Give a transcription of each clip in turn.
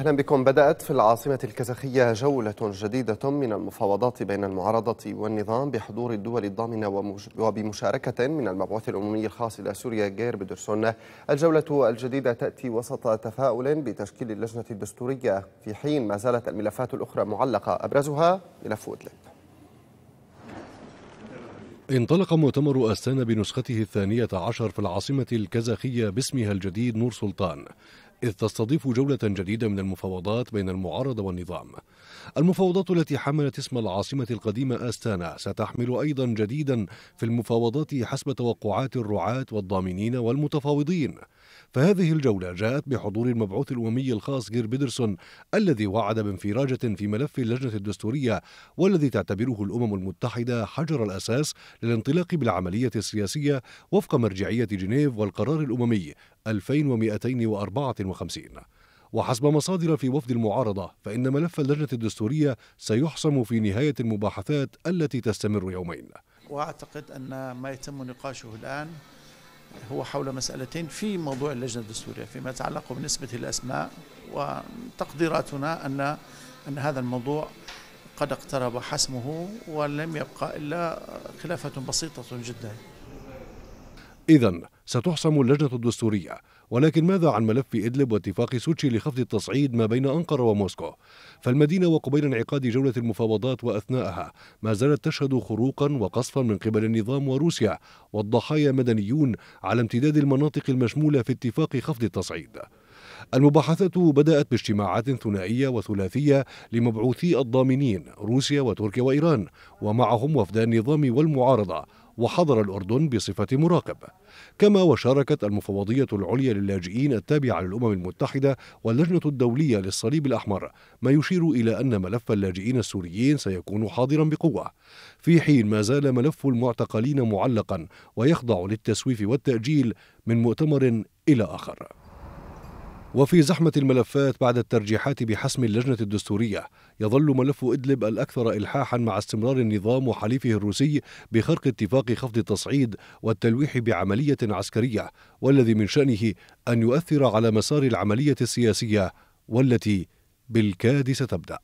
أهلا بكم بدأت في العاصمة الكازاخية جولة جديدة من المفاوضات بين المعارضة والنظام بحضور الدول الضامنة وبمشاركة من المبعوث الاممي الخاص إلى سوريا جير بدرسون الجولة الجديدة تأتي وسط تفاؤل بتشكيل اللجنة الدستورية في حين ما زالت الملفات الأخرى معلقة أبرزها ملف إدلب انطلق مؤتمر أستانا بنسخته الثانية عشر في العاصمة الكازاخية باسمها الجديد نور سلطان إذ تستضيف جولة جديدة من المفاوضات بين المعارضة والنظام المفاوضات التي حملت اسم العاصمة القديمة أستانا ستحمل أيضا جديدا في المفاوضات حسب توقعات الرعاة والضامنين والمتفاوضين فهذه الجولة جاءت بحضور المبعوث الأممي الخاص جير بيدرسون الذي وعد بانفراجة في ملف اللجنة الدستورية والذي تعتبره الأمم المتحدة حجر الأساس للانطلاق بالعملية السياسية وفق مرجعية جنيف والقرار الأممي 2254 وحسب مصادر في وفد المعارضة فإن ملف اللجنة الدستورية سيحسم في نهاية المباحثات التي تستمر يومين وأعتقد أن ما يتم نقاشه الآن هو حول مسألتين في موضوع اللجنة الدستورية فيما يتعلق بنسبة الأسماء وتقديراتنا أن أن هذا الموضوع قد اقترب حسمه ولم يبقى إلا خلافة بسيطة جدا إذا ستحسم اللجنة الدستورية ولكن ماذا عن ملف إدلب واتفاق سوتشي لخفض التصعيد ما بين أنقرة وموسكو فالمدينة وقبيل انعقاد جولة المفاوضات وأثناءها ما زالت تشهد خروقا وقصفا من قبل النظام وروسيا والضحايا مدنيون على امتداد المناطق المشمولة في اتفاق خفض التصعيد المباحثات بدأت باجتماعات ثنائية وثلاثية لمبعوثي الضامنين روسيا وتركيا وإيران ومعهم وفدان النظام والمعارضة وحضر الأردن بصفة مراقب كما وشاركت المفوضية العليا للاجئين التابعة للأمم المتحدة واللجنة الدولية للصليب الأحمر ما يشير إلى أن ملف اللاجئين السوريين سيكون حاضرا بقوة في حين ما زال ملف المعتقلين معلقا ويخضع للتسويف والتأجيل من مؤتمر إلى آخر وفي زحمة الملفات بعد الترجيحات بحسم اللجنة الدستورية يظل ملف إدلب الأكثر إلحاحا مع استمرار النظام وحليفه الروسي بخرق اتفاق خفض التصعيد والتلويح بعملية عسكرية والذي من شأنه أن يؤثر على مسار العملية السياسية والتي بالكاد ستبدأ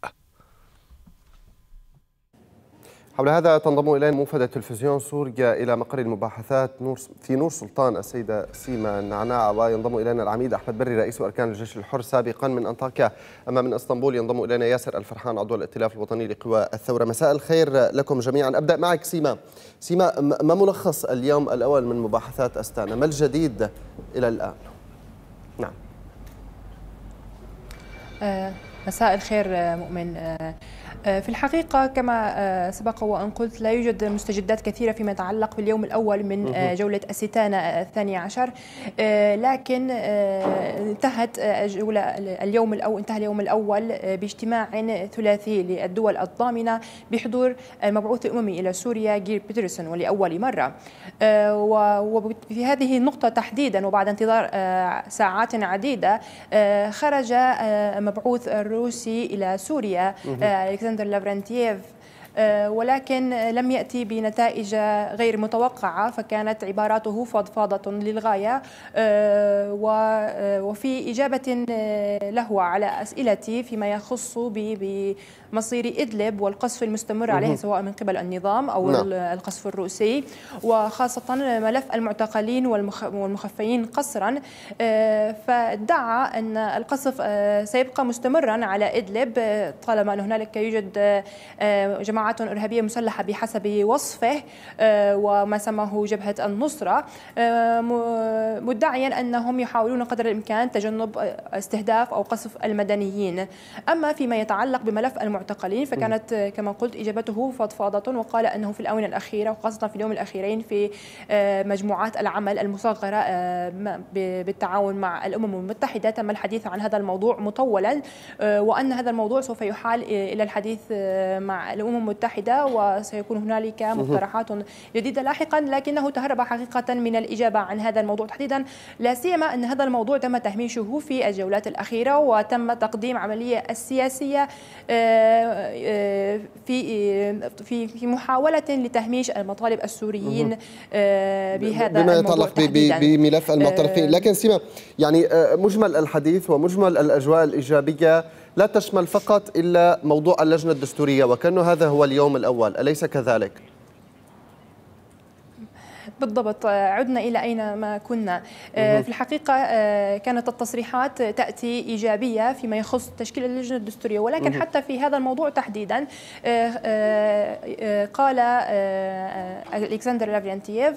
حول هذا تنضم إلينا موفد تلفزيون سوريا إلى مقر المباحثات نور في نور سلطان السيدة سيما النعناع وينضم إلينا العميد أحمد بري رئيس أركان الجيش الحر سابقا من أنطاكيا أما من أسطنبول ينضم إلينا ياسر الفرحان عضو الائتلاف الوطني لقوى الثورة مساء الخير لكم جميعا أبدأ معك سيما سيما ما ملخص اليوم الأول من مباحثات أستانا ما الجديد إلى الآن نعم آه، مساء الخير آه، مؤمن آه، آه، في الحقيقة كما آه، سبق وأن قلت لا يوجد مستجدات كثيرة فيما يتعلق باليوم الأول من آه، جولة الستانة الثانية عشر لكن انتهت جولة اليوم الأول انتهى اليوم الأول باجتماع ثلاثي للدول الضامنة بحضور المبعوث الأممي إلى سوريا جير بيترسون ولأول مرة وفي هذه النقطة تحديدا وبعد انتظار ساعات عديدة خرج المبعوث الروسي إلى سوريا dhe në آه، ولكن لم يأتي بنتائج غير متوقعة فكانت عباراته فضفاضة للغاية آه، آه، وفي إجابة له على أسئلتي فيما يخص بمصير إدلب والقصف المستمر عليه سواء من قبل النظام أو نعم. لا. القصف الروسي وخاصة ملف المعتقلين والمخفيين قصرا فادعى أن القصف سيبقى مستمرا على إدلب طالما أن هنالك يوجد جماعة جماعات إرهابية مسلحة بحسب وصفه آه، وما سماه جبهة النصرة آه، مدعيا أنهم يحاولون قدر الإمكان تجنب استهداف أو قصف المدنيين أما فيما يتعلق بملف المعتقلين فكانت آه، كما قلت إجابته فضفاضة وقال أنه في الآونة الأخيرة وخاصة في اليوم الأخيرين في مجموعات العمل المصغرة بالتعاون مع الأمم المتحدة تم الحديث عن هذا الموضوع مطولا وأن هذا الموضوع سوف يحال إلى الحديث مع الأمم المتحدة وسيكون هنالك مقترحات جديدة لاحقا لكنه تهرب حقيقة من الإجابة عن هذا الموضوع تحديدا لا سيما أن هذا الموضوع تم تهميشه في الجولات الأخيرة وتم تقديم عملية السياسية آه، آه، في آه، في في محاولة لتهميش المطالب السوريين بهذا بما يتعلق بملف المطرفين لكن سيما يعني مجمل الحديث ومجمل الأجواء الإيجابية لا تشمل فقط إلا موضوع اللجنة الدستورية وكأنه هذا هو اليوم الأول أليس كذلك؟ بالضبط عدنا إلى أين ما كنا آه، في الحقيقة آه، كانت التصريحات تأتي إيجابية فيما يخص تشكيل اللجنة الدستورية ولكن حتى في هذا الموضوع تحديدا آه، قال ألكسندر لافيانتييف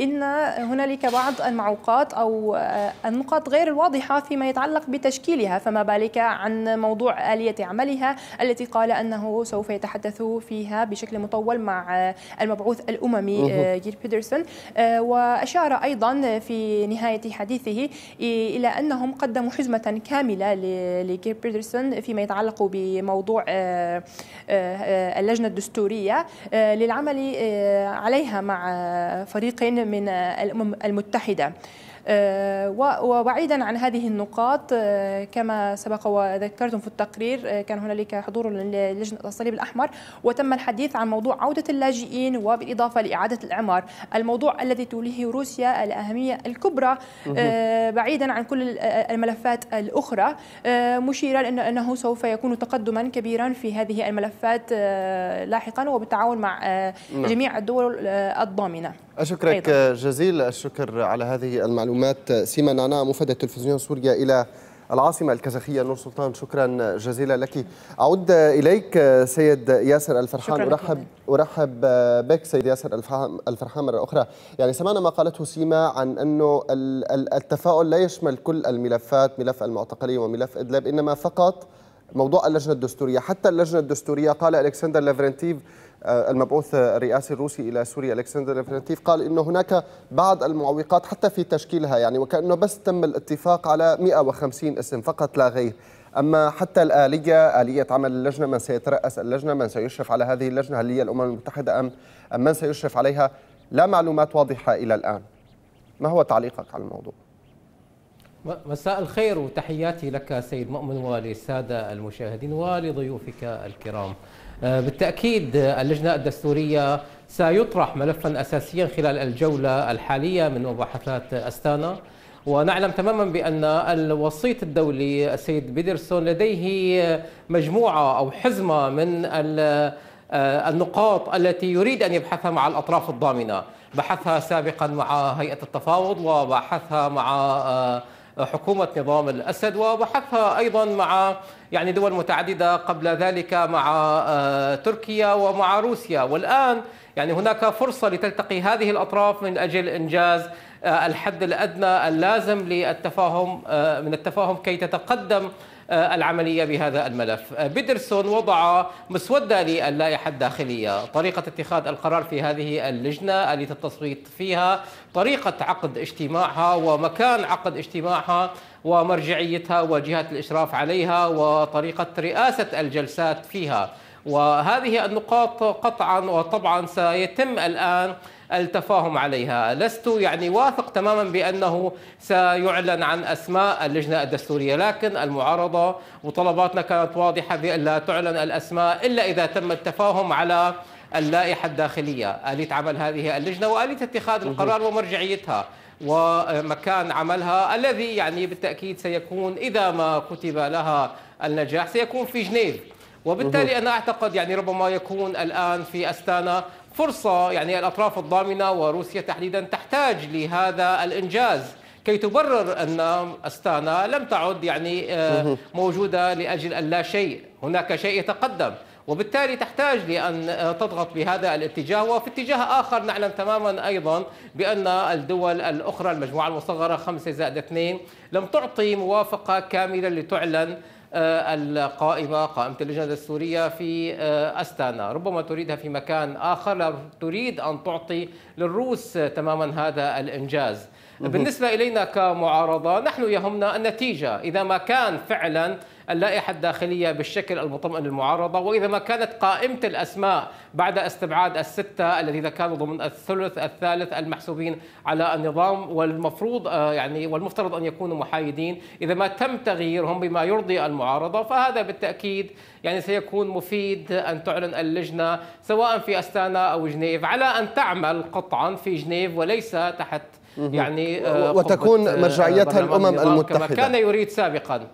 إن هنالك بعض المعوقات أو النقاط غير الواضحة فيما يتعلق بتشكيلها فما بالك عن موضوع آلية عملها التي قال أنه سوف يتحدث فيها بشكل مطول مع المبعوث الأممي جير بيدرسون آه، وأشار أيضا في نهاية حديثه إلى أنهم قدموا حزمة كاملة لكيب بيدرسون فيما يتعلق بموضوع آه، آه، اللجنة الدستورية للعمل عليها مع فريق من الأمم المتحدة آه، وبعيدا عن هذه النقاط آه، كما سبق وذكرتم في التقرير آه، كان هنالك حضور للجنة الصليب الأحمر وتم الحديث عن موضوع عودة اللاجئين وبالإضافة لإعادة الإعمار الموضوع الذي توليه روسيا الأهمية الكبرى بعيدا عن كل الملفات الأخرى مشيرا أنه سوف يكون تقدما كبيرا في هذه الملفات لاحقا وبالتعاون مع نعم. جميع الدول الضامنة أشكرك أيضاً. جزيل الشكر على هذه المعلومات سيما نعناع مفاد تلفزيون سوريا إلى العاصمة الكازاخية نور سلطان شكرا جزيلا لك أعود إليك سيد ياسر الفرحان أرحب, أرحب بك سيد ياسر الفرحان مرة أخرى يعني سمعنا ما قالته سيما عن أنه التفاؤل لا يشمل كل الملفات ملف المعتقلين وملف إدلب إنما فقط موضوع اللجنة الدستورية حتى اللجنة الدستورية قال ألكسندر لافرنتيف آه، المبعوث الرئاسي الروسي إلى سوريا ألكسندر افنتيف قال أن هناك بعض المعوقات حتى في تشكيلها يعني وكأنه بس تم الاتفاق على 150 اسم فقط لا غير أما حتى الآلية آلية عمل اللجنة من سيترأس اللجنة من سيشرف على هذه اللجنة هل هي الأمم المتحدة أم من سيشرف عليها لا معلومات واضحة إلى الآن ما هو تعليقك على الموضوع؟ مساء الخير وتحياتي لك سيد مؤمن وللسادة المشاهدين ولضيوفك الكرام آه، بالتأكيد اللجنة الدستورية سيطرح ملفا أساسيا خلال الجولة الحالية من مباحثات أستانا ونعلم تماما بأن الوسيط الدولي السيد بيدرسون لديه مجموعة أو حزمة من آه، النقاط التي يريد أن يبحثها مع الأطراف الضامنة بحثها سابقا مع هيئة التفاوض وبحثها مع آه، حكومة نظام الأسد وبحثها أيضا مع يعني دول متعددة قبل ذلك مع آه، تركيا ومع روسيا والآن يعني هناك فرصة لتلتقي هذه الأطراف من أجل إنجاز آه، الحد الأدنى اللازم للتفاهم آه، من التفاهم كي تتقدم آه، العملية بهذا الملف آه، بيدرسون وضع مسودة للائحة الداخلية طريقة اتخاذ القرار في هذه اللجنة آلية التصويت فيها طريقة عقد اجتماعها ومكان عقد اجتماعها ومرجعيتها وجهة الإشراف عليها وطريقة رئاسة الجلسات فيها وهذه النقاط قطعا وطبعا سيتم الآن التفاهم عليها لست يعني واثق تماما بأنه سيعلن عن أسماء اللجنة الدستورية لكن المعارضة وطلباتنا كانت واضحة بأن لا تعلن الأسماء إلا إذا تم التفاهم على اللائحة الداخلية آلية عمل هذه اللجنة وآلية اتخاذ القرار ومرجعيتها ومكان عملها الذي يعني بالتأكيد سيكون إذا ما كتب لها النجاح سيكون في جنيف وبالتالي أنا أعتقد يعني ربما يكون الآن في أستانا فرصة يعني الأطراف الضامنة وروسيا تحديدا تحتاج لهذا الإنجاز كي تبرر أن أستانا لم تعد يعني آه، موجودة لأجل اللا شيء هناك شيء يتقدم وبالتالي تحتاج لأن آه، تضغط بهذا الاتجاه وفي اتجاه آخر نعلم تماما أيضا بأن الدول الأخرى المجموعة المصغرة 5 زائد 2 لم تعطي موافقة كاملة لتعلن آه، القائمة قائمة اللجنة السورية في آه، أستانا ربما تريدها في مكان آخر تريد أن تعطي للروس تماما هذا الإنجاز بالنسبة إلينا كمعارضة نحن يهمنا النتيجة إذا ما كان فعلا اللائحة الداخلية بالشكل المطمئن للمعارضة وإذا ما كانت قائمة الأسماء بعد استبعاد الستة الذين كانوا ضمن الثلث الثالث المحسوبين على النظام والمفروض آه، يعني والمفترض أن يكونوا محايدين إذا ما تم تغييرهم بما يرضي المعارضة فهذا بالتأكيد يعني سيكون مفيد أن تعلن اللجنة سواء في أستانا أو جنيف على أن تعمل قطعا في جنيف وليس تحت يعني آه، وتكون آه، مرجعيتها الامم المتحده كما كان يريد سابقا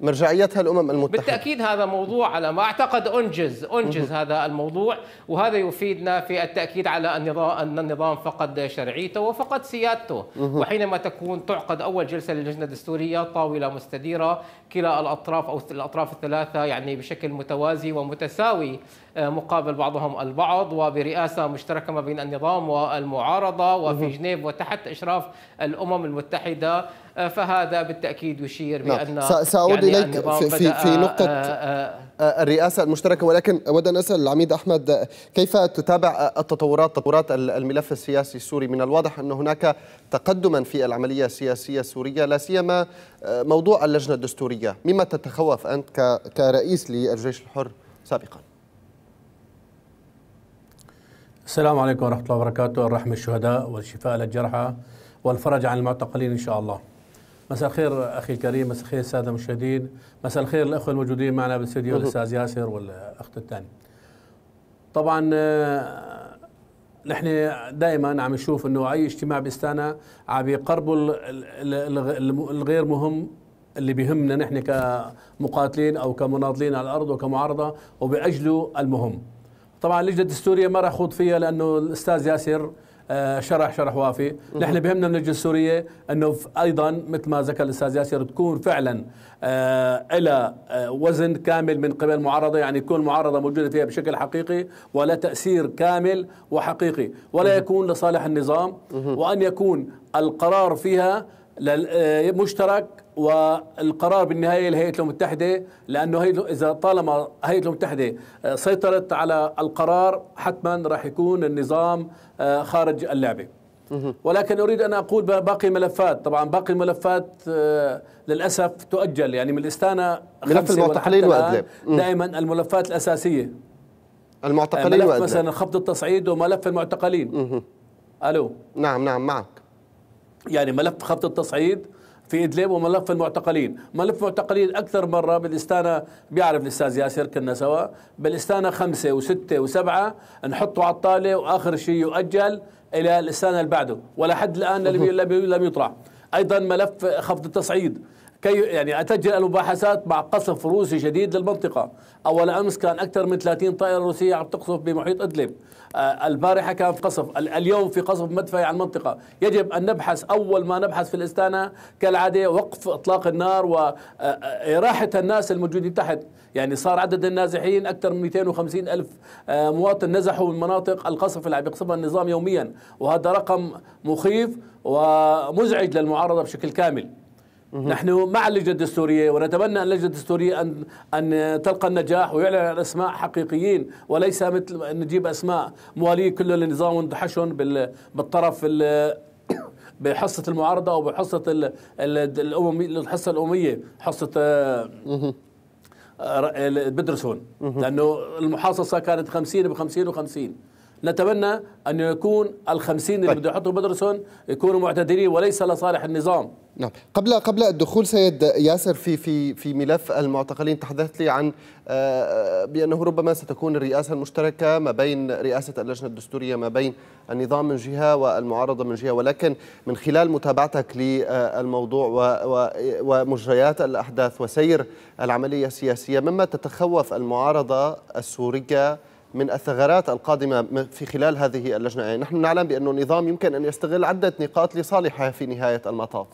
مرجعيتها الامم المتحده بالتاكيد هذا موضوع على ما اعتقد انجز انجز هذا الموضوع وهذا يفيدنا في التاكيد على النظام ان النظام فقد شرعيته وفقد سيادته وحينما تكون تعقد اول جلسه للجنه الدستوريه طاوله مستديره كلا الاطراف او الاطراف الثلاثه يعني بشكل متوازي ومتساوي آه، مقابل بعضهم البعض وبرئاسه مشتركه ما بين النظام والمعارضه وفي جنيف وتحت اشراف الامم المتحده آه، فهذا بالتاكيد يشير نعم. بان ساعود يعني اليك في, في, في نقطه آه، آه، الرئاسه المشتركه ولكن اود ان اسال العميد احمد كيف تتابع التطورات تطورات الملف السياسي السوري من الواضح ان هناك تقدما في العمليه السياسيه السوريه لا سيما موضوع اللجنه الدستوريه مما تتخوف انت كرئيس للجيش الحر سابقا السلام عليكم ورحمه الله وبركاته الرحمه الشهداء والشفاء للجرحى والفرج عن المعتقلين ان شاء الله مساء الخير اخي الكريم مساء الخير الساده المشاهدين مساء الخير الاخوه الموجودين معنا بالاستديو الاستاذ ياسر والاخت الثاني طبعا آه، نحن دائما عم نشوف انه اي اجتماع باستانا عم يقربوا الغير مهم اللي بيهمنا نحن كمقاتلين او كمناضلين على الارض وكمعارضه وباجلوا المهم طبعا اللجنه الدستوريه ما راح اخوض فيها لانه الاستاذ ياسر آه، شرح شرح وافي نحن بهمنا من اللجنه السوريه انه ايضا مثل ما ذكر الاستاذ ياسر تكون فعلا آه، الى آه، وزن كامل من قبل المعارضه يعني تكون المعارضه موجوده فيها بشكل حقيقي ولا تاثير كامل وحقيقي ولا يكون لصالح النظام وان يكون القرار فيها آه، مشترك والقرار بالنهايه لهيئه الامم المتحده لانه هي اذا طالما هيئه الامم المتحده آه، سيطرت على القرار حتما راح يكون النظام آه، خارج اللعبه. ولكن اريد ان اقول باقي الملفات، طبعا باقي الملفات للاسف تؤجل يعني من الاستانه ملف المعتقلين وادلب دائما الملفات الاساسيه المعتقلين ملف وأدلب. مثلا خفض التصعيد وملف المعتقلين الو نعم نعم معك يعني ملف خط التصعيد في ادلب وملف المعتقلين، ملف المعتقلين اكثر مره بالاستانه بيعرف الاستاذ ياسر كنا سوا، بالاستانه خمسه وسته وسبعه نحطه على الطاله واخر شيء يؤجل الى الاستانه اللي بعده، ولحد الان لم لم يطرح، ايضا ملف خفض التصعيد، كي يعني اتجه المباحثات مع قصف روسي جديد للمنطقة أول أمس كان أكثر من 30 طائرة روسية عم تقصف بمحيط إدلب آه، البارحة كان في قصف اليوم في قصف مدفعي على المنطقة يجب أن نبحث أول ما نبحث في الاستانة كالعادة وقف إطلاق النار وإراحة آه، آه، الناس الموجودين تحت يعني صار عدد النازحين أكثر من 250 ألف مواطن نزحوا من مناطق القصف اللي عم يقصفها النظام يوميا وهذا رقم مخيف ومزعج للمعارضة بشكل كامل نحن مع اللجنه الدستوريه ونتمنى ان اللجنه الدستوريه ان ان تلقى النجاح ويعلن عن اسماء حقيقيين وليس مثل ان نجيب اسماء موالي كل النظام وندحشهم بالطرف بحصه المعارضه او بحصه الامم الحصه الامميه حصه آه، آه، بدرسون لانه المحاصصه كانت 50 ب 50 و50 نتمنى ان يكون ال 50 اللي طيب. بده يحطوا بدرسون يكونوا معتدلين وليس لصالح النظام نعم قبل قبل الدخول سيد ياسر في في في ملف المعتقلين تحدثت لي عن آه، بانه ربما ستكون الرئاسه المشتركه ما بين رئاسه اللجنه الدستوريه ما بين النظام من جهه والمعارضه من جهه ولكن من خلال متابعتك للموضوع ومجريات الاحداث وسير العمليه السياسيه مما تتخوف المعارضه السوريه من الثغرات القادمة في خلال هذه اللجنة يعني نحن نعلم بأن النظام يمكن أن يستغل عدة نقاط لصالحه في نهاية المطاف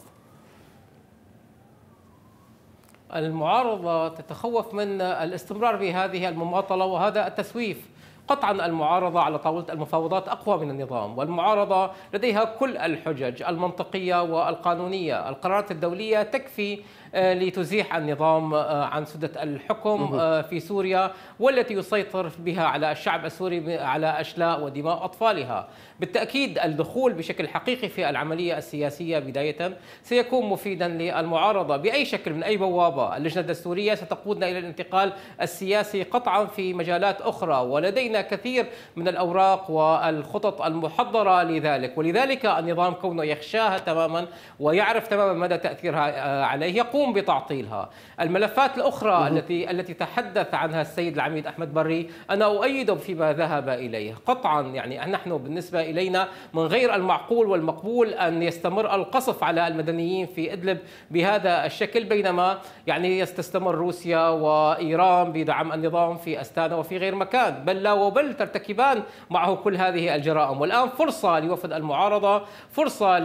المعارضة تتخوف من الاستمرار في هذه المماطلة وهذا التسويف قطعا المعارضة على طاولة المفاوضات أقوى من النظام والمعارضة لديها كل الحجج المنطقية والقانونية القرارات الدولية تكفي آه، لتزيح النظام آه، عن سدة الحكم آه، في سوريا والتي يسيطر بها على الشعب السوري على أشلاء ودماء أطفالها بالتأكيد الدخول بشكل حقيقي في العملية السياسية بداية سيكون مفيدا للمعارضة بأي شكل من أي بوابة اللجنة الدستورية ستقودنا إلى الانتقال السياسي قطعا في مجالات أخرى ولدينا كثير من الأوراق والخطط المحضرة لذلك ولذلك النظام كونه يخشاها تماما ويعرف تماما مدى تأثيرها عليه يقول تقوم بتعطيلها الملفات الأخرى مه. التي التي تحدث عنها السيد العميد أحمد بري أنا أؤيده فيما ذهب إليه قطعا يعني نحن بالنسبة إلينا من غير المعقول والمقبول أن يستمر القصف على المدنيين في إدلب بهذا الشكل بينما يعني تستمر روسيا وإيران بدعم النظام في أستانا وفي غير مكان بل لا وبل ترتكبان معه كل هذه الجرائم والآن فرصة لوفد المعارضة فرصة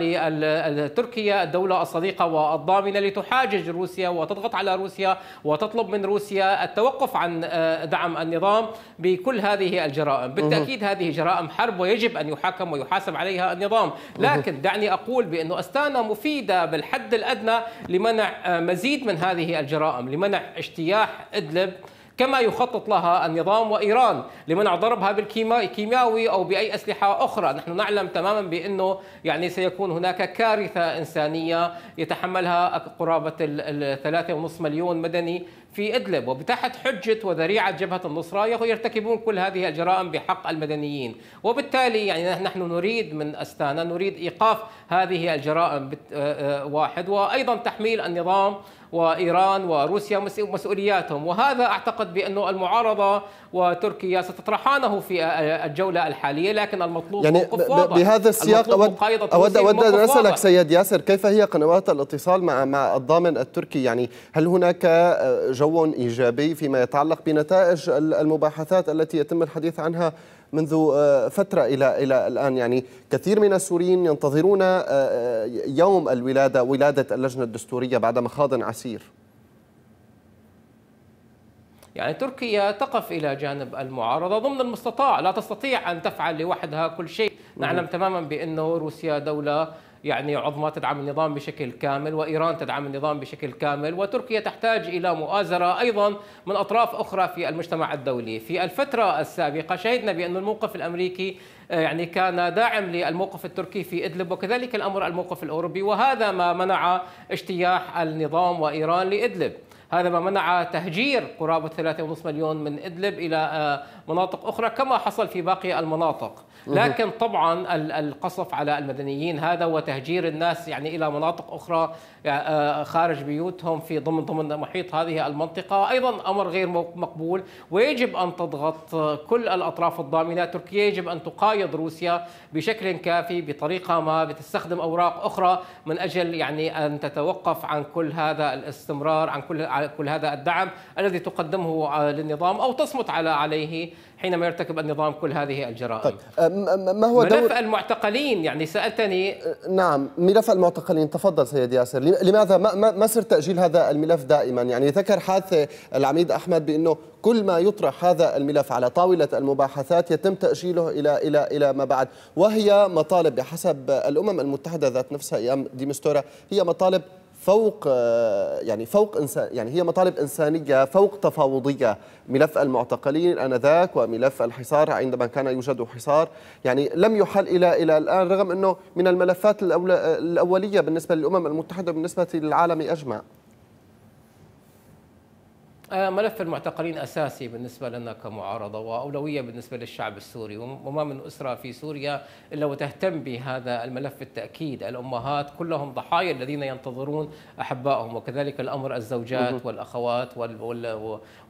لتركيا الدولة الصديقة والضامنة لتحاجج خارج روسيا وتضغط على روسيا وتطلب من روسيا التوقف عن آه، دعم النظام بكل هذه الجرائم بالتأكيد هذه جرائم حرب ويجب أن يحاكم ويحاسب عليها النظام لكن دعني أقول بأن أستانا مفيدة بالحد الأدنى لمنع آه، مزيد من هذه الجرائم لمنع اجتياح إدلب كما يخطط لها النظام وإيران لمنع ضربها بالكيماوي أو بأي أسلحة أخرى نحن نعلم تماما بأنه يعني سيكون هناك كارثة إنسانية يتحملها قرابة الثلاثة ونصف مليون مدني في إدلب وبتحت حجة وذريعة جبهة النصرة يرتكبون كل هذه الجرائم بحق المدنيين وبالتالي يعني نحن نريد من أستانا نريد إيقاف هذه الجرائم آه، آه، واحد وأيضا تحميل النظام وإيران وروسيا مسؤولياتهم وهذا أعتقد بأن المعارضة وتركيا ستطرحانه في الجولة الحالية لكن المطلوب يعني بهذا السياق أود أود, أود أن أسألك سيد ياسر كيف هي قنوات الاتصال مع مع الضامن التركي يعني هل هناك آه، جو إيجابي فيما يتعلق بنتائج المباحثات التي يتم الحديث عنها منذ آه، فترة إلى إلى الآن يعني كثير من السوريين ينتظرون آه، آه، يوم الولادة ولادة اللجنة الدستورية بعد مخاض عسير يعني تركيا تقف إلى جانب المعارضة ضمن المستطاع لا تستطيع أن تفعل لوحدها كل شيء نعلم تماما بأنه روسيا دولة يعني عظمى تدعم النظام بشكل كامل وإيران تدعم النظام بشكل كامل وتركيا تحتاج إلى مؤازرة أيضا من أطراف أخرى في المجتمع الدولي في الفترة السابقة شهدنا بأن الموقف الأمريكي آه، يعني كان داعم للموقف التركي في ادلب وكذلك الامر الموقف الاوروبي وهذا ما منع اجتياح النظام وايران لادلب هذا ما منع تهجير قرابه 3.5 مليون من ادلب الى آه، مناطق اخرى كما حصل في باقي المناطق لكن طبعا القصف على المدنيين هذا وتهجير الناس يعني الى مناطق اخرى آه، آه، خارج بيوتهم في ضمن ضمن محيط هذه المنطقه ايضا امر غير مقبول ويجب ان تضغط آه، كل الاطراف الضامنه تركيا يجب ان تقايض روسيا بشكل كافي بطريقه ما بتستخدم اوراق اخرى من اجل يعني ان تتوقف عن كل هذا الاستمرار عن كل كل هذا الدعم الذي تقدمه للنظام او تصمت على عليه حينما يرتكب النظام كل هذه الجرائم طيب. ما هو دور... ملف المعتقلين يعني سألتني أه، نعم ملف المعتقلين تفضل سيد ياسر لماذا ما, ما سر تأجيل هذا الملف دائما يعني ذكر حادث العميد أحمد بأنه كل ما يطرح هذا الملف على طاولة المباحثات يتم تأجيله إلى إلى إلى ما بعد وهي مطالب بحسب الأمم المتحدة ذات نفسها أيام ديمستورا هي مطالب فوق آه، يعني فوق انسان يعني هي مطالب انسانيه فوق تفاوضيه ملف المعتقلين انذاك وملف الحصار عندما كان يوجد حصار يعني لم يحل الى الى الان رغم انه من الملفات الاوليه بالنسبه للامم المتحده وبالنسبه للعالم اجمع آه، ملف المعتقلين أساسي بالنسبة لنا كمعارضة وأولوية بالنسبة للشعب السوري وما من أسرة في سوريا إلا وتهتم بهذا الملف بالتأكيد الأمهات كلهم ضحايا الذين ينتظرون أحبائهم وكذلك الأمر الزوجات والأخوات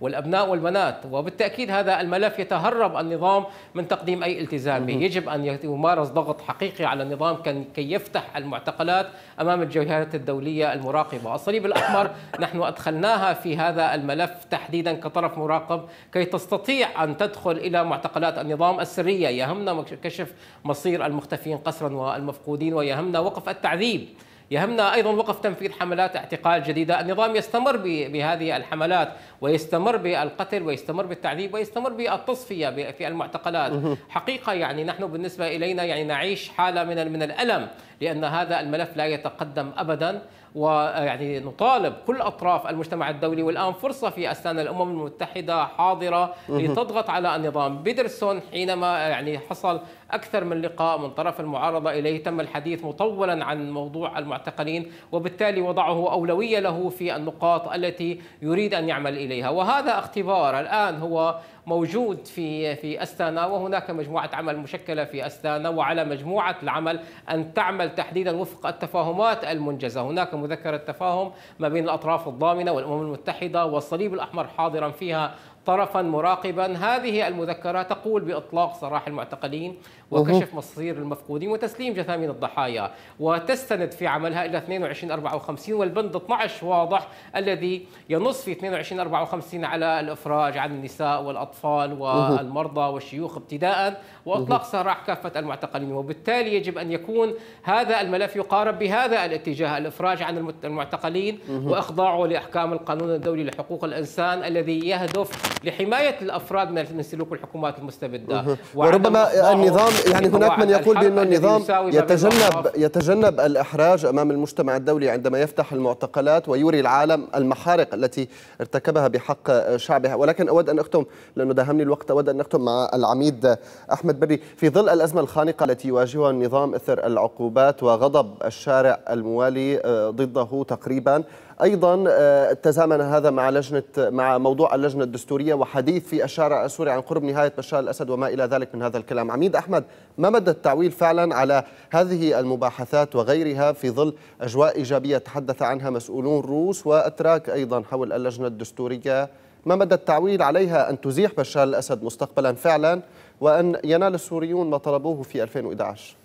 والأبناء والبنات وبالتأكيد هذا الملف يتهرب النظام من تقديم أي التزام به يجب أن يمارس ضغط حقيقي على النظام كي يفتح المعتقلات أمام الجهات الدولية المراقبة الصليب الأحمر نحن أدخلناها في هذا الملف الملف تحديدا كطرف مراقب كي تستطيع أن تدخل إلى معتقلات النظام السرية يهمنا كشف مصير المختفين قسرا والمفقودين ويهمنا وقف التعذيب يهمنا ايضا وقف تنفيذ حملات اعتقال جديده، النظام يستمر بهذه الحملات ويستمر بالقتل ويستمر بالتعذيب ويستمر بالتصفيه في المعتقلات، حقيقه يعني نحن بالنسبه الينا يعني نعيش حاله من من الالم لأن هذا الملف لا يتقدم أبدا ويعني نطالب كل اطراف المجتمع الدولي والان فرصه في اسنان الامم المتحده حاضره لتضغط على النظام، بيدرسون حينما يعني حصل اكثر من لقاء من طرف المعارضه اليه تم الحديث مطولا عن موضوع المعتقلين وبالتالي وضعه اولويه له في النقاط التي يريد ان يعمل اليها، وهذا اختبار الان هو موجود في في استانا وهناك مجموعه عمل مشكله في استانا وعلى مجموعه العمل ان تعمل تحديدا وفق التفاهمات المنجزه، هناك مذكره تفاهم ما بين الاطراف الضامنه والامم المتحده والصليب الاحمر حاضرا فيها طرفا مراقبا هذه المذكرة تقول بإطلاق سراح المعتقلين وكشف مصير المفقودين وتسليم جثامين الضحايا وتستند في عملها إلى 2254 والبند 12 واضح الذي ينص في 2254 على الإفراج عن النساء والأطفال والمرضى والشيوخ ابتداء وإطلاق سراح كافة المعتقلين وبالتالي يجب أن يكون هذا الملف يقارب بهذا الاتجاه الإفراج عن المعتقلين وإخضاعه لأحكام القانون الدولي لحقوق الإنسان الذي يهدف لحمايه الافراد من سلوك الحكومات المستبده وربما النظام يعني هناك من يقول بان النظام يتجنب يتجنب الاحراج امام المجتمع الدولي عندما يفتح المعتقلات ويوري العالم المحارق التي ارتكبها بحق شعبها ولكن اود ان اختم لانه داهمني الوقت اود ان اختم مع العميد احمد بري في ظل الازمه الخانقه التي يواجهها النظام اثر العقوبات وغضب الشارع الموالي آه، ضده تقريبا ايضا آه، تزامن هذا مع لجنه مع موضوع اللجنه الدستوريه وحديث في الشارع السوري عن قرب نهايه بشار الاسد وما الى ذلك من هذا الكلام عميد احمد ما مدى التعويل فعلا على هذه المباحثات وغيرها في ظل اجواء ايجابيه تحدث عنها مسؤولون روس واتراك ايضا حول اللجنه الدستوريه ما مدى التعويل عليها ان تزيح بشار الاسد مستقبلا فعلا وان ينال السوريون ما طلبوه في 2011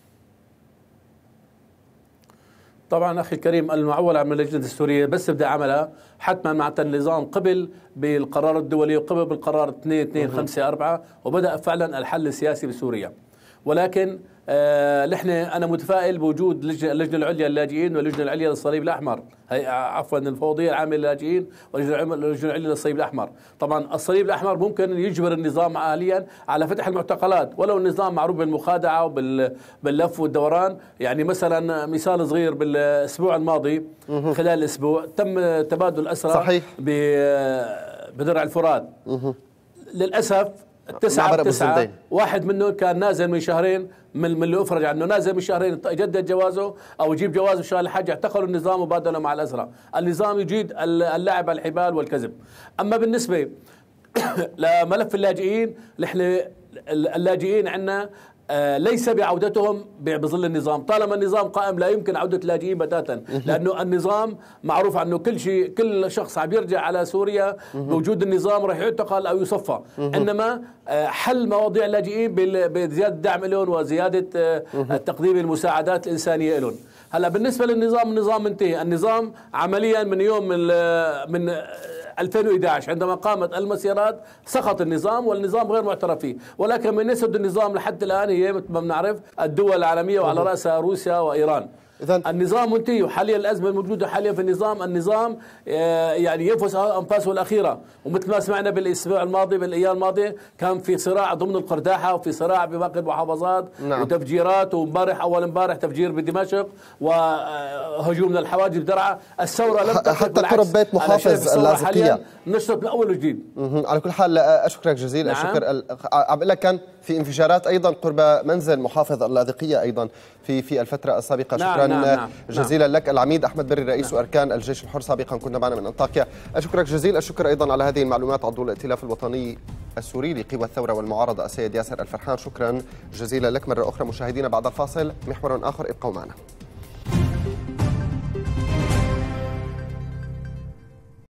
طبعا اخي الكريم المعول عمل اللجنه الدستوريه بس بدي عملها حتما مع النظام قبل بالقرار الدولي وقبل بالقرار 2254 وبدا فعلا الحل السياسي بسوريا ولكن آه، نحن انا متفائل بوجود اللجنه العليا للاجئين واللجنه العليا للصليب الاحمر هي آه، عفوا الفوضيه العامه للاجئين واللجنه العليا للصليب الاحمر طبعا الصليب الاحمر ممكن يجبر النظام حاليا على فتح المعتقلات ولو النظام معروف بالمخادعه وباللف والدوران يعني مثلا مثال صغير بالاسبوع الماضي خلال اسبوع تم تبادل اسرى صحيح بدرع الفرات للاسف تسعة بتسعة واحد منهم كان نازل من شهرين من, من اللي افرج عنه نازل من شهرين يجدد جوازه او يجيب جوازه في شهر الحج اعتقلوا النظام وبادلوا مع الازرق النظام يجيد اللعب على الحبال والكذب اما بالنسبه لملف اللاجئين نحن اللاجئين عندنا آه، ليس بعودتهم بظل النظام طالما النظام قائم لا يمكن عودة اللاجئين بتاتا لأنه النظام معروف عنه كل شيء كل شخص عم يرجع على سوريا بوجود النظام راح يعتقل أو يصفى إنما آه، حل مواضيع اللاجئين بزيادة الدعم لهم وزيادة آه، تقديم المساعدات الإنسانية لهم هلا بالنسبة للنظام النظام انتهي النظام عمليا من يوم من 2011 عندما قامت المسيرات سقط النظام والنظام غير معترف فيه ولكن من يسد النظام لحد الآن هي ما بنعرف الدول العالمية وعلى رأسها روسيا وإيران النظام منتهي وحاليا الازمه الموجوده حاليا في النظام النظام آه، يعني ينفس انفاسه الاخيره ومثل ما سمعنا بالاسبوع الماضي بالايام الماضيه كان في صراع ضمن القرداحه وفي صراع بباقي المحافظات نعم. وتفجيرات وامبارح اول امبارح تفجير بدمشق وهجوم من الحواجز بدرعه الثوره لم حتى قرب بيت محافظ اللاذقيه نشطت من اول وجديد على كل حال آه، اشكرك جزيل نعم. الشكر عم بقول لك كان في انفجارات ايضا قرب منزل محافظ اللاذقيه ايضا في في الفتره السابقه نعم شكرا نعم, نعم،, نعم. جزيلا نعم لك العميد احمد بري رئيس نعم اركان الجيش الحر سابقا كنا معنا من انطاكيا اشكرك جزيل الشكر ايضا على هذه المعلومات عضو الائتلاف الوطني السوري لقوى الثوره والمعارضه السيد ياسر الفرحان شكرا جزيلا لك مره اخرى مشاهدينا بعد الفاصل محور اخر ابقوا معنا